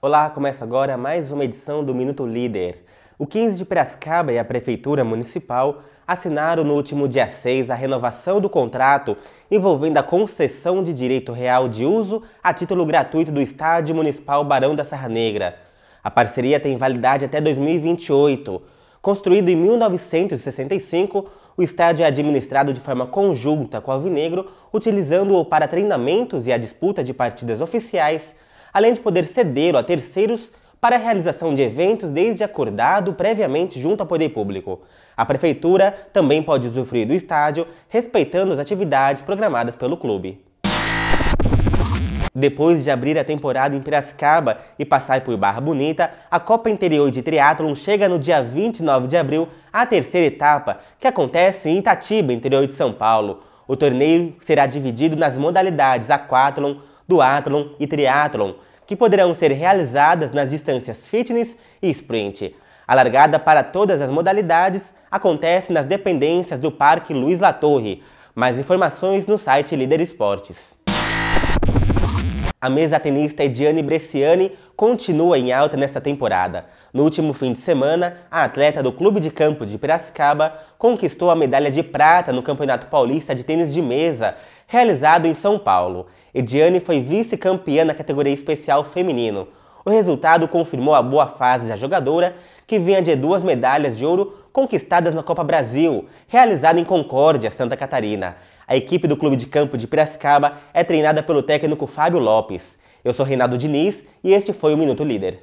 Olá, começa agora mais uma edição do Minuto Líder. O 15 de Piracicaba e a Prefeitura Municipal assinaram no último dia 6 a renovação do contrato envolvendo a concessão de direito real de uso a título gratuito do Estádio Municipal Barão da Serra Negra. A parceria tem validade até 2028. Construído em 1965, o estádio é administrado de forma conjunta com o Alvinegro, utilizando-o para treinamentos e a disputa de partidas oficiais além de poder cedê-lo a terceiros para a realização de eventos desde acordado previamente junto ao poder público. A prefeitura também pode usufruir do estádio, respeitando as atividades programadas pelo clube. Depois de abrir a temporada em Piracicaba e passar por Barra Bonita, a Copa Interior de Triatlon chega no dia 29 de abril à terceira etapa, que acontece em Itatiba, interior de São Paulo. O torneio será dividido nas modalidades aquatlon, duatlon e triatlon, que poderão ser realizadas nas distâncias fitness e sprint. A largada para todas as modalidades acontece nas dependências do Parque Luiz Latorre. Mais informações no site Líder Esportes. A mesa tenista Ediane Bresciani continua em alta nesta temporada. No último fim de semana, a atleta do Clube de Campo de Piracicaba conquistou a medalha de prata no Campeonato Paulista de Tênis de Mesa, realizado em São Paulo. Ediane foi vice-campeã na categoria especial feminino. O resultado confirmou a boa fase da jogadora, que vinha de duas medalhas de ouro conquistadas na Copa Brasil, realizada em Concórdia, Santa Catarina. A equipe do Clube de Campo de Piracicaba é treinada pelo técnico Fábio Lopes. Eu sou Reinaldo Diniz e este foi o Minuto Líder.